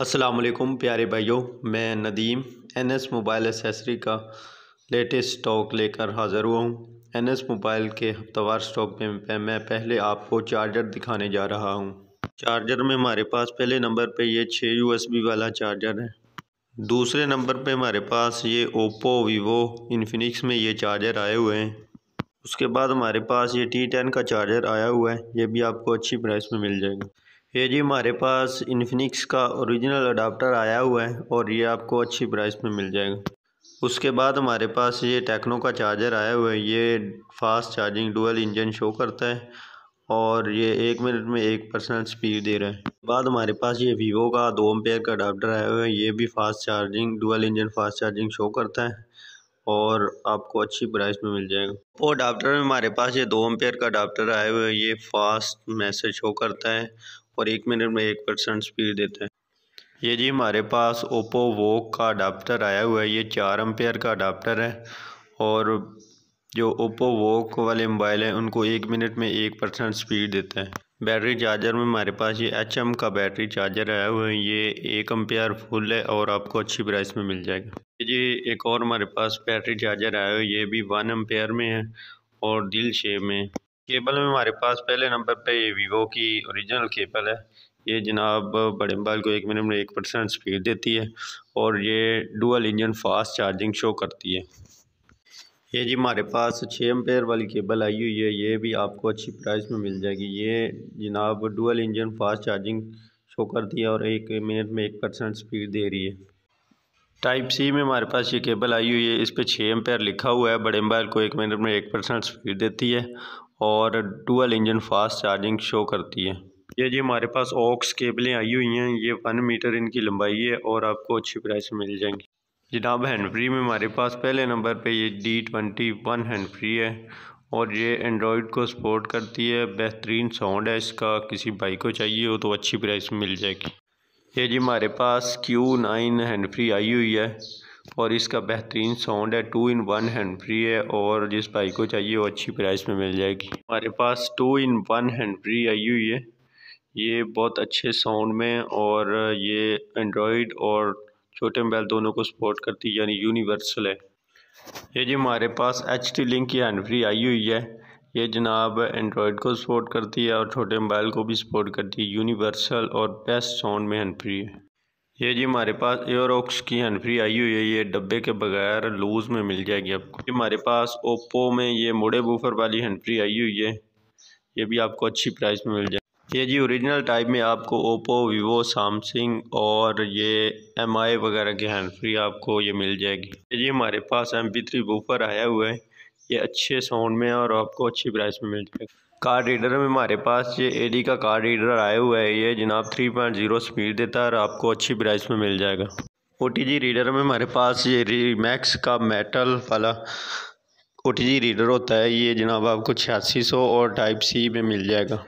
असलकुम प्यारे भाइयों मैं Nadeem N S mobile accessory का लेटेस्ट स्टॉक लेकर हाज़िर हुआ हूँ एन एस मोबाइल के हफ्तावार स्टॉक में मैं पहले आपको चार्जर दिखाने जा रहा हूँ चार्जर में हमारे पास पहले नंबर पे ये छः यूएसबी वाला चार्जर है दूसरे नंबर पे हमारे पास ये ओप्पो वीवो इन्फिनिक्स में ये चार्जर आए हुए हैं उसके बाद हमारे पास ये टी टेन का चार्जर आया हुआ है ये भी आपको अच्छी प्राइस में मिल जाएगा ये जी हमारे पास इन्फिनिक्स का ओरिजिनल अडाप्टर आया हुआ है और ये आपको अच्छी प्राइस में मिल जाएगा उसके बाद हमारे पास ये टेक्नो का चार्जर आया हुआ है ये fast charging dual engine show करता है और ये एक मिनट में एक परसेंट स्पीड दे रहा है बाद हमारे पास ये वीवो का दो एम्पेयर का अडाप्टर आया हुआ है ये भी fast charging dual engine fast charging show करता है और आपको अच्छी प्राइस में मिल जाएगा वो अडाप्टर में हमारे पास ये दो एम्पेयर का अडाप्टर आया हुआ है ये फास्ट मैसेज शो करता है और एक मिनट में एक परसेंट स्पीड देते हैं ये जी हमारे पास ओप्पो वोक का अडाप्टर आया हुआ है ये चार एम्पेयर का अडाप्टर है और जो ओप्पो वोक वाले मोबाइल हैं उनको एक मिनट में एक परसेंट स्पीड देते हैं बैटरी चार्जर में हमारे पास ये एच एम का बैटरी चार्जर आया हुआ है ये एक एम्पेयर फुल है और आपको अच्छी प्राइस में मिल जाएगा ये एक और हमारे पास बैटरी चार्जर आया हुआ है ये भी वन एम्पेयर में है और दिल शेप में केबल में हमारे पास पहले नंबर पे ये वीवो की ओरिजिनल केबल है ये जनाब बड़े मोबाइल को एक मिनट में एक परसेंट स्पीड देती है और ये dual engine fast charging show करती है ये जी हमारे पास छः एम्पेयर वाली केबल आई हुई है ये भी आपको अच्छी प्राइस में मिल जाएगी ये जनाब dual engine fast charging show करती है और एक मिनट में एक परसेंट स्पीड दे रही है टाइप सी में हमारे पास ये केबल आई हुई है इस पर छः एम्पेयर लिखा हुआ है बड़े मोबाइल को एक मिनट में एक परसेंट स्पीड देती है और dual engine fast charging show करती है ये जी हमारे पास ऑक्स केबलें आई हुई हैं ये वन मीटर इनकी लंबाई है और आपको अच्छी प्राइस में मिल जाएंगी जनाब हैंड फ्री में हमारे पास पहले नंबर पे ये D twenty one hand free है और ये एंड्रॉयड को सपोर्ट करती है बेहतरीन साउंड है इसका किसी बाइक को चाहिए हो तो अच्छी प्राइस में मिल जाएगी ये जी हमारे पास क्यू नाइन हैंड फ्री आई हुई है और इसका बेहतरीन साउंड है two in one hand free है और जिस भाई को चाहिए वो अच्छी प्राइस में मिल जाएगी हमारे पास two in one hand free आई हुई है ये बहुत अच्छे साउंड में और ये एंड्रॉयड और छोटे मोबाइल दोनों को सपोर्ट करती है यानी यूनिवर्सल है ये जी हमारे पास एच टी लिंक की हैंड फ्री आई हुई है ये जनाब एंड्रॉयड को सपोर्ट करती है और छोटे मोबाइल को भी सपोर्ट करती है यूनिवर्सल और बेस्ट साउंड में हैंड फ्री है ये जी हमारे पास एयरऑक्स की हैंड फ्री आई हुई है ये डब्बे के बगैर लूज़ में मिल जाएगी आपको जी हमारे पास ओप्पो में ये मुड़े बूफर वाली हैंड फ्री आई हुई है ये भी आपको अच्छी प्राइस में मिल जाएगी ये जी ओरिजिनल टाइप में आपको ओप्पो वीवो सैमसंग और ये एम आई वगैरह की हैंडफ्री आपको ये मिल जाएगी ये जी हमारे पास एम पी थ्री बूफर आया हुआ है ये अच्छे साउंड में और आपको अच्छी प्राइस में मिल जाएगा कार रीडर में हमारे पास ये एडी का कार रीडर आया हुआ है ये जनाब थ्री पॉइंट जीरो स्पीड देता है और आपको अच्छी प्राइस में मिल जाएगा ओ रीडर में हमारे पास ये री मैक्स का मेटल वाला ओ रीडर होता है ये जनाब आपको छियासी सौ और टाइप सी में मिल जाएगा